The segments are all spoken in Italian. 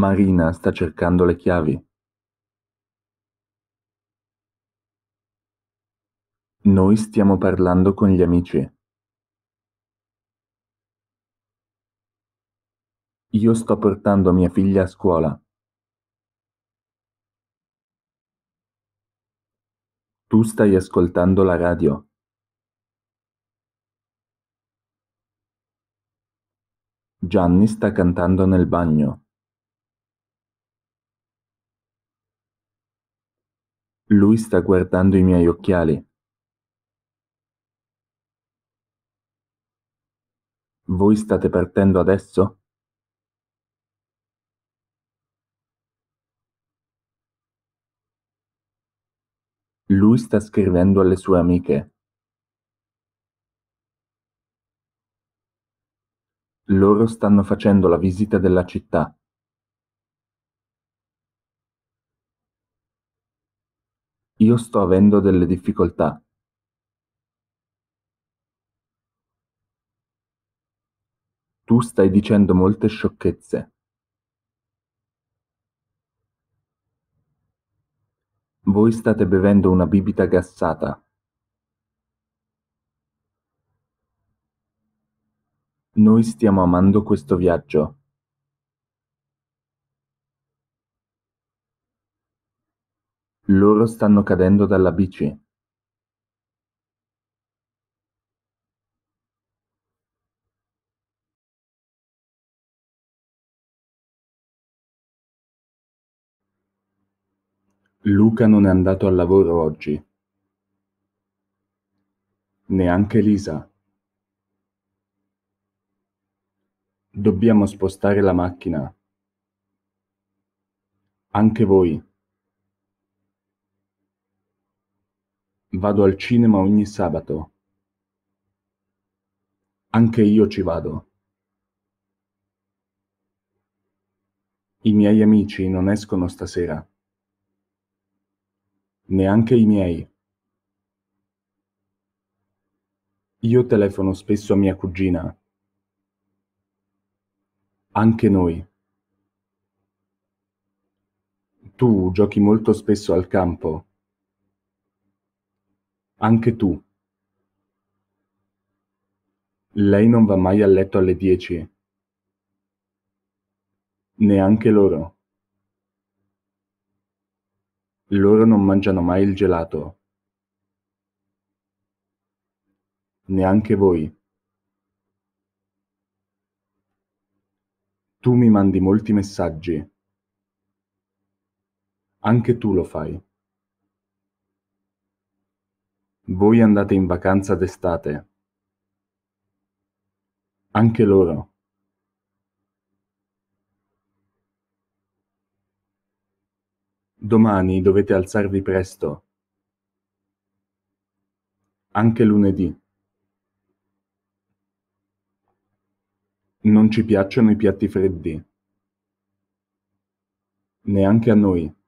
Marina sta cercando le chiavi. Noi stiamo parlando con gli amici. Io sto portando mia figlia a scuola. Tu stai ascoltando la radio. Gianni sta cantando nel bagno. Lui sta guardando i miei occhiali. Voi state partendo adesso? Lui sta scrivendo alle sue amiche. Loro stanno facendo la visita della città. Io sto avendo delle difficoltà. Tu stai dicendo molte sciocchezze. Voi state bevendo una bibita gassata. Noi stiamo amando questo viaggio. loro stanno cadendo dalla bici. Luca non è andato al lavoro oggi. Neanche Lisa. Dobbiamo spostare la macchina. Anche voi. Vado al cinema ogni sabato. Anche io ci vado. I miei amici non escono stasera. Neanche i miei. Io telefono spesso a mia cugina. Anche noi. Tu giochi molto spesso al campo. Anche tu. Lei non va mai a letto alle dieci. Neanche loro. Loro non mangiano mai il gelato. Neanche voi. Tu mi mandi molti messaggi. Anche tu lo fai. Voi andate in vacanza d'estate. Anche loro. Domani dovete alzarvi presto. Anche lunedì. Non ci piacciono i piatti freddi. Neanche a noi.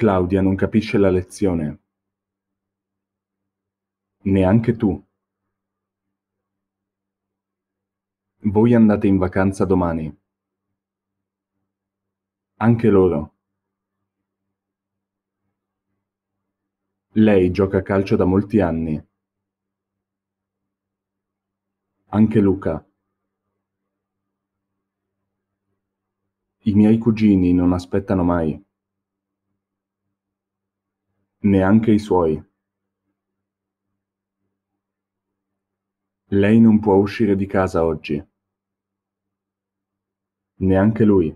Claudia non capisce la lezione. Neanche tu. Voi andate in vacanza domani. Anche loro. Lei gioca a calcio da molti anni. Anche Luca. I miei cugini non aspettano mai. Neanche i suoi. Lei non può uscire di casa oggi. Neanche lui.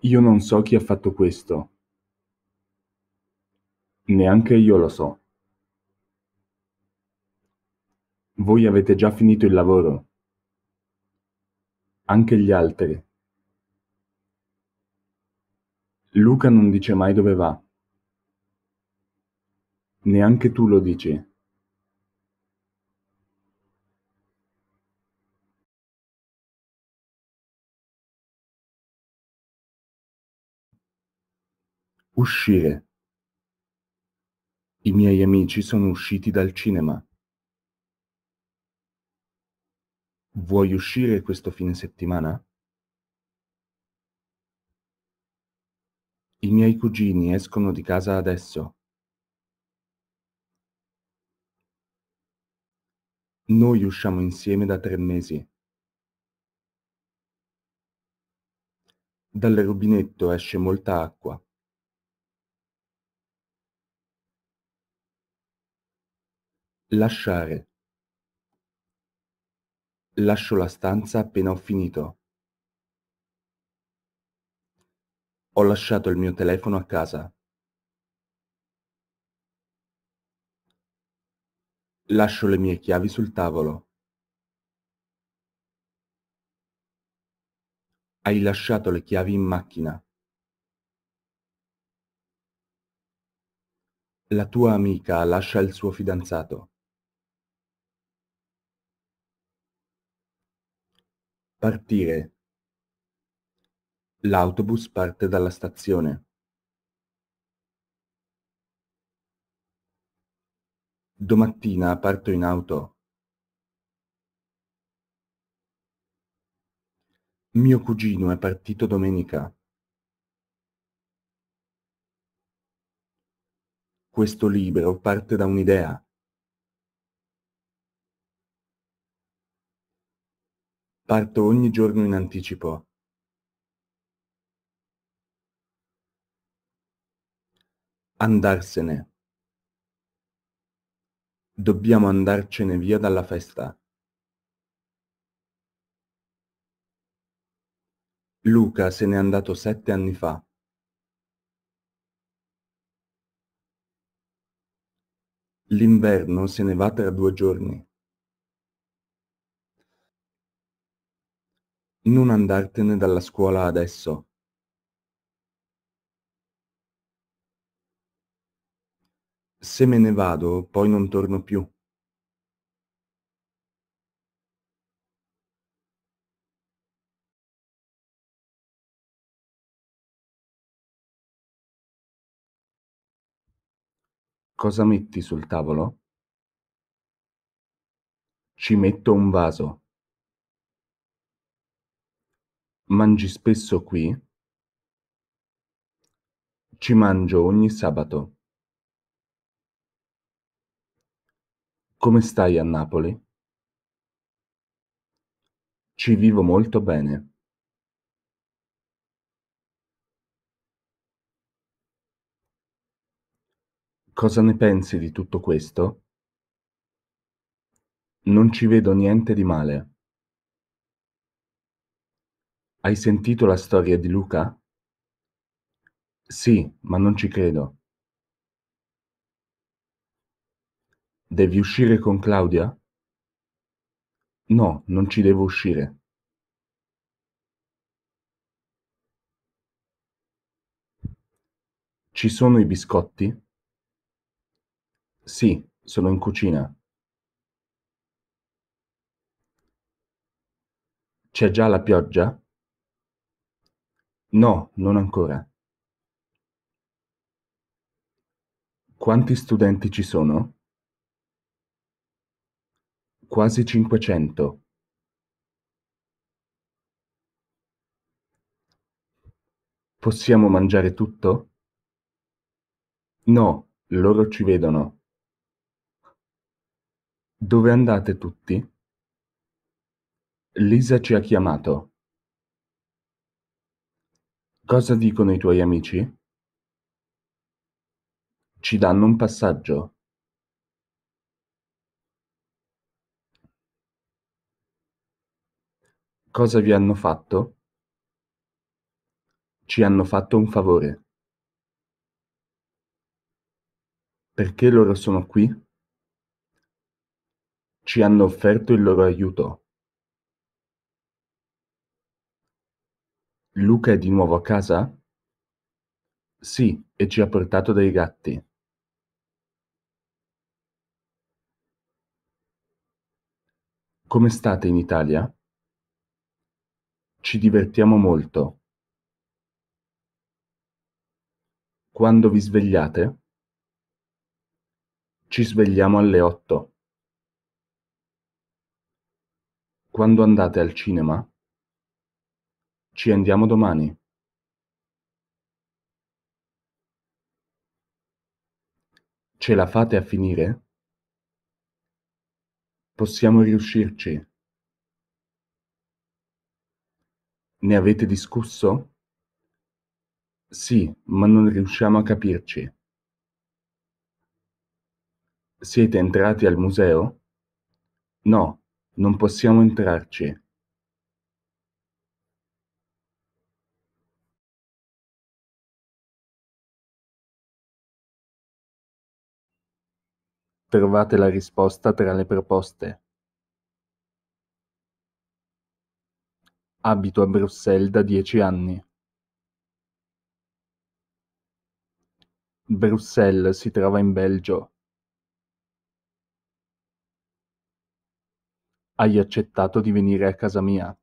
Io non so chi ha fatto questo. Neanche io lo so. Voi avete già finito il lavoro. Anche gli altri. Luca non dice mai dove va. Neanche tu lo dici. Uscire. I miei amici sono usciti dal cinema. Vuoi uscire questo fine settimana? I miei cugini escono di casa adesso. Noi usciamo insieme da tre mesi. Dal rubinetto esce molta acqua. Lasciare. Lascio la stanza appena ho finito. Ho lasciato il mio telefono a casa. Lascio le mie chiavi sul tavolo. Hai lasciato le chiavi in macchina. La tua amica lascia il suo fidanzato. Partire L'autobus parte dalla stazione. Domattina parto in auto. Mio cugino è partito domenica. Questo libro parte da un'idea. Parto ogni giorno in anticipo. Andarsene. Dobbiamo andarcene via dalla festa. Luca se n'è andato sette anni fa. L'inverno se ne va tra due giorni. Non andartene dalla scuola adesso. Se me ne vado, poi non torno più. Cosa metti sul tavolo? Ci metto un vaso. Mangi spesso qui? Ci mangio ogni sabato. Come stai a Napoli? Ci vivo molto bene. Cosa ne pensi di tutto questo? Non ci vedo niente di male. Hai sentito la storia di Luca? Sì, ma non ci credo. Devi uscire con Claudia? No, non ci devo uscire. Ci sono i biscotti? Sì, sono in cucina. C'è già la pioggia? No, non ancora. Quanti studenti ci sono? quasi 500. Possiamo mangiare tutto? No, loro ci vedono. Dove andate tutti? Lisa ci ha chiamato. Cosa dicono i tuoi amici? Ci danno un passaggio. Cosa vi hanno fatto? Ci hanno fatto un favore. Perché loro sono qui? Ci hanno offerto il loro aiuto. Luca è di nuovo a casa? Sì, e ci ha portato dei gatti. Come state in Italia? Ci divertiamo molto. Quando vi svegliate? Ci svegliamo alle otto. Quando andate al cinema? Ci andiamo domani. Ce la fate a finire? Possiamo riuscirci. Ne avete discusso? Sì, ma non riusciamo a capirci. Siete entrati al museo? No, non possiamo entrarci. Trovate la risposta tra le proposte. Abito a Bruxelles da dieci anni. Bruxelles si trova in Belgio. Hai accettato di venire a casa mia.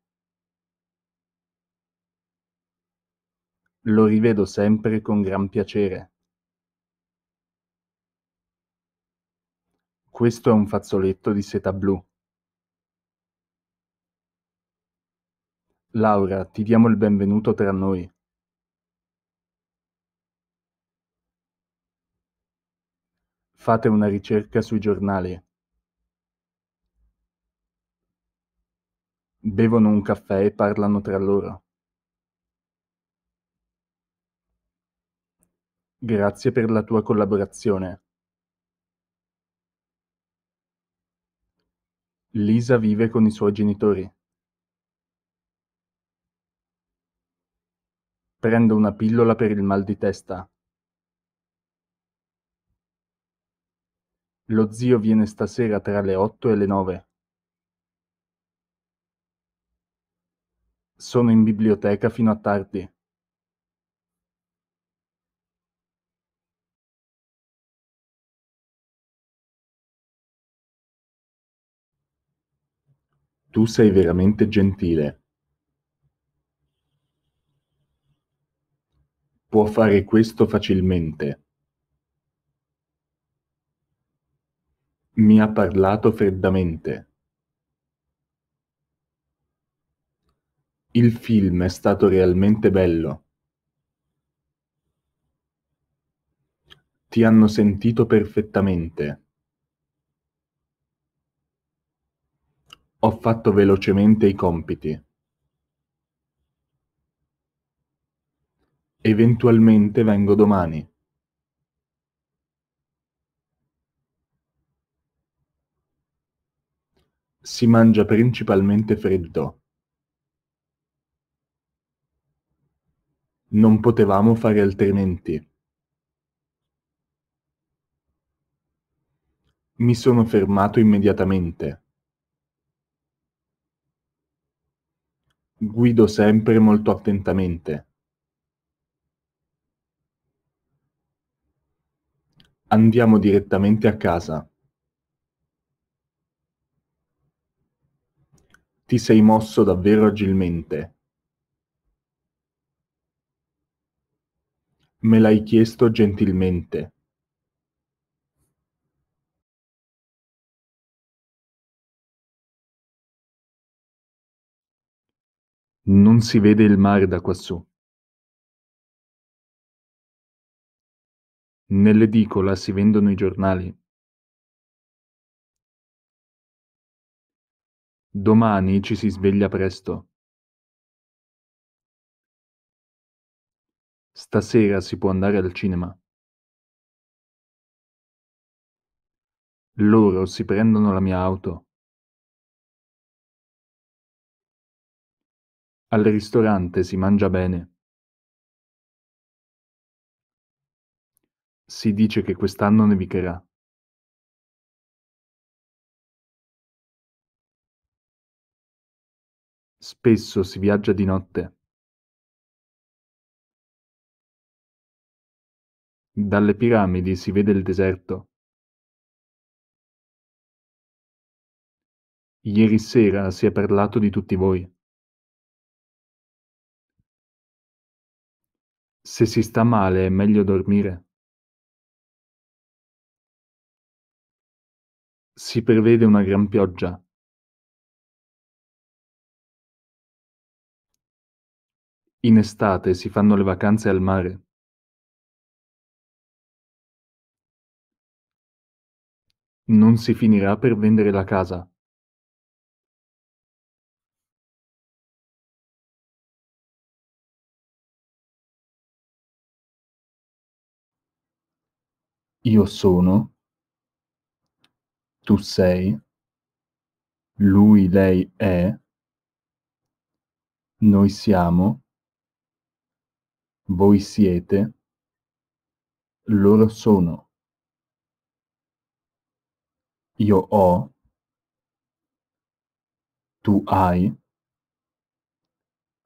Lo rivedo sempre con gran piacere. Questo è un fazzoletto di seta blu. Laura, ti diamo il benvenuto tra noi. Fate una ricerca sui giornali. Bevono un caffè e parlano tra loro. Grazie per la tua collaborazione. Lisa vive con i suoi genitori. Prendo una pillola per il mal di testa. Lo zio viene stasera tra le otto e le nove. Sono in biblioteca fino a tardi. Tu sei veramente gentile. Può fare questo facilmente. Mi ha parlato freddamente. Il film è stato realmente bello. Ti hanno sentito perfettamente. Ho fatto velocemente i compiti. Eventualmente vengo domani. Si mangia principalmente freddo. Non potevamo fare altrimenti. Mi sono fermato immediatamente. Guido sempre molto attentamente. Andiamo direttamente a casa. Ti sei mosso davvero agilmente. Me l'hai chiesto gentilmente. Non si vede il mare da quassù. Nell'edicola si vendono i giornali. Domani ci si sveglia presto. Stasera si può andare al cinema. Loro si prendono la mia auto. Al ristorante si mangia bene. Si dice che quest'anno nevicherà. Spesso si viaggia di notte. Dalle piramidi si vede il deserto. Ieri sera si è parlato di tutti voi. Se si sta male è meglio dormire. Si prevede una gran pioggia. In estate si fanno le vacanze al mare. Non si finirà per vendere la casa. Io sono tu sei, lui, lei è, noi siamo, voi siete, loro sono, io ho, tu hai,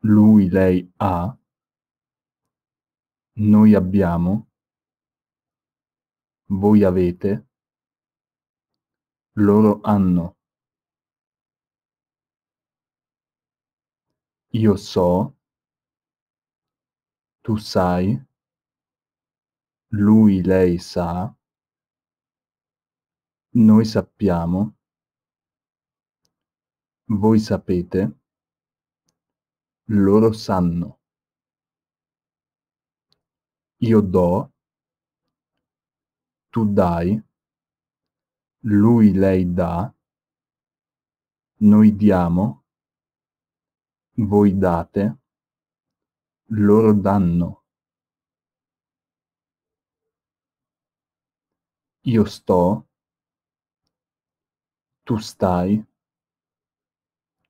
lui, lei ha, noi abbiamo, voi avete, loro hanno. Io so, tu sai, lui, lei sa, noi sappiamo, voi sapete, loro sanno. Io do, tu dai, lui, lei dà, noi diamo, voi date, loro danno. Io sto, tu stai,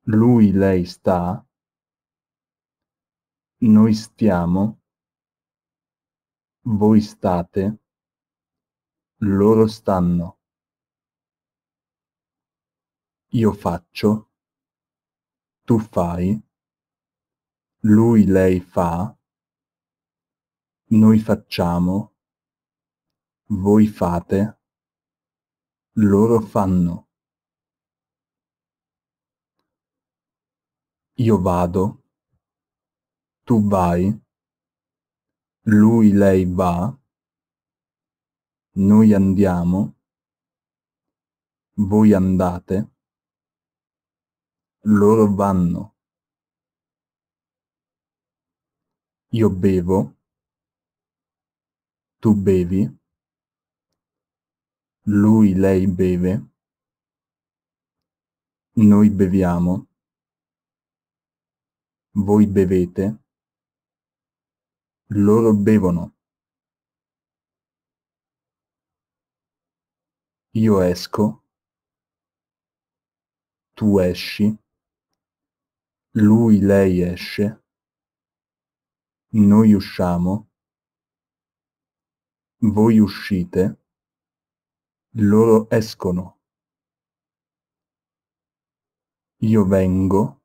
lui, lei sta, noi stiamo, voi state, loro stanno. Io faccio, tu fai, lui lei fa, noi facciamo, voi fate, loro fanno. Io vado, tu vai, lui lei va, noi andiamo, voi andate, loro vanno. Io bevo, tu bevi, lui, lei beve, noi beviamo, voi bevete, loro bevono. Io esco, tu esci, lui, lei esce, noi usciamo, voi uscite, loro escono, io vengo,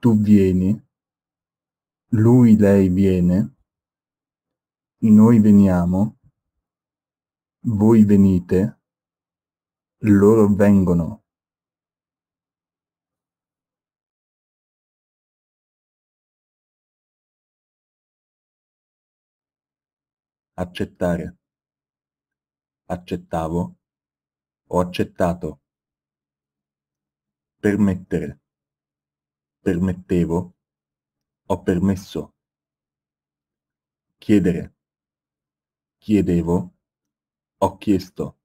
tu vieni, lui, lei viene, noi veniamo, voi venite, loro vengono. accettare, accettavo, ho accettato, permettere, permettevo, ho permesso, chiedere, chiedevo, ho chiesto,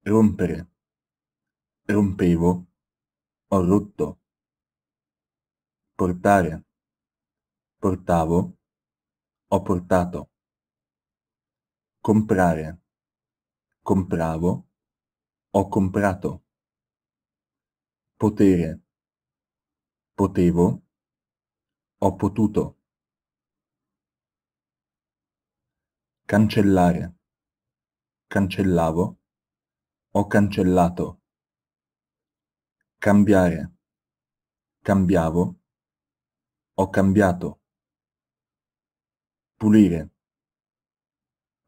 rompere, rompevo, ho rotto, portare, portavo, ho portato comprare, compravo, ho comprato. Potere, potevo, ho potuto. Cancellare, cancellavo, ho cancellato. Cambiare, cambiavo, ho cambiato. Pulire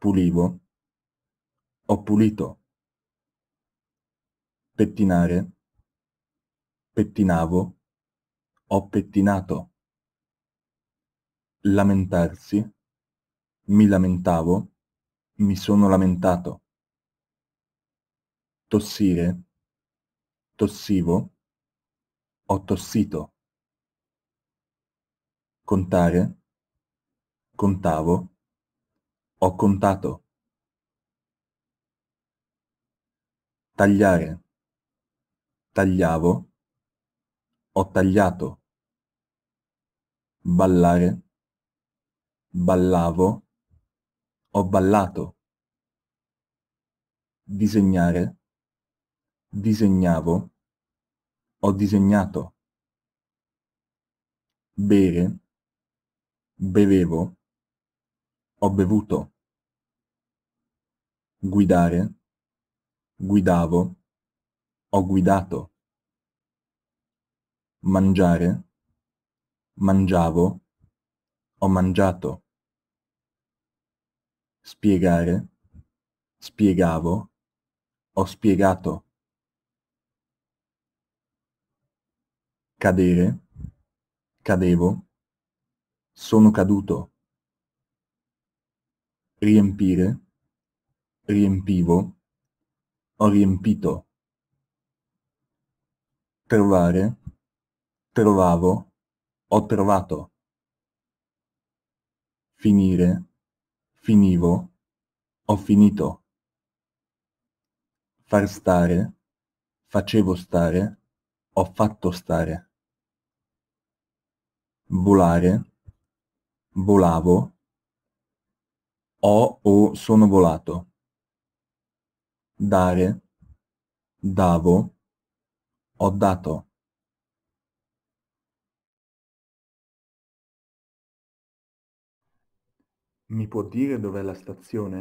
pulivo, ho pulito, pettinare, pettinavo, ho pettinato, lamentarsi, mi lamentavo, mi sono lamentato, tossire, tossivo, ho tossito, contare, contavo, ho contato. Tagliare. Tagliavo. Ho tagliato. Ballare. Ballavo. Ho ballato. Disegnare. Disegnavo. Ho disegnato. Bere. Bevevo ho bevuto. Guidare. Guidavo. Ho guidato. Mangiare. Mangiavo. Ho mangiato. Spiegare. Spiegavo. Ho spiegato. Cadere. Cadevo. Sono caduto riempire, riempivo, ho riempito, trovare, trovavo, ho trovato, finire, finivo, ho finito, far stare, facevo stare, ho fatto stare, volare, volavo, ho o sono volato. Dare, davo, ho dato. Mi può dire dov'è la stazione?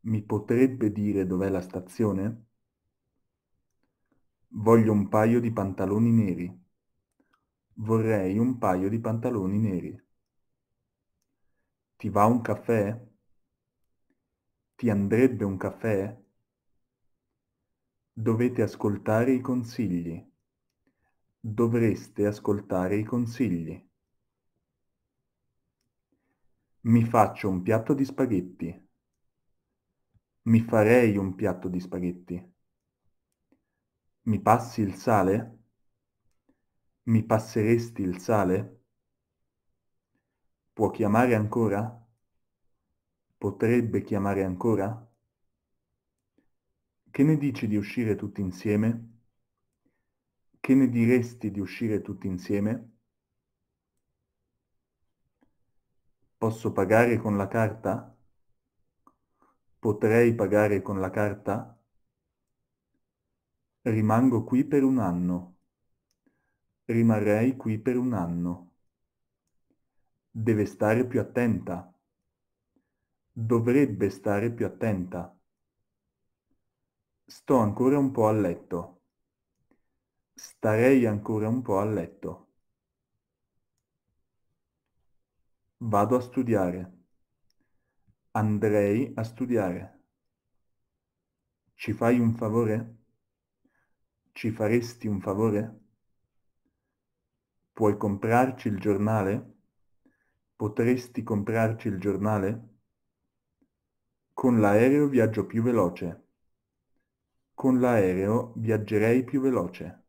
Mi potrebbe dire dov'è la stazione? Voglio un paio di pantaloni neri. Vorrei un paio di pantaloni neri. Ti va un caffè? Ti andrebbe un caffè? Dovete ascoltare i consigli. Dovreste ascoltare i consigli. Mi faccio un piatto di spaghetti. Mi farei un piatto di spaghetti. Mi passi il sale? Mi passeresti il sale? Può chiamare ancora? Potrebbe chiamare ancora? Che ne dici di uscire tutti insieme? Che ne diresti di uscire tutti insieme? Posso pagare con la carta? Potrei pagare con la carta? Rimango qui per un anno. Rimarrei qui per un anno deve stare più attenta, dovrebbe stare più attenta. Sto ancora un po' a letto. Starei ancora un po' a letto. Vado a studiare. Andrei a studiare. Ci fai un favore? Ci faresti un favore? Puoi comprarci il giornale? Potresti comprarci il giornale? Con l'aereo viaggio più veloce. Con l'aereo viaggerei più veloce.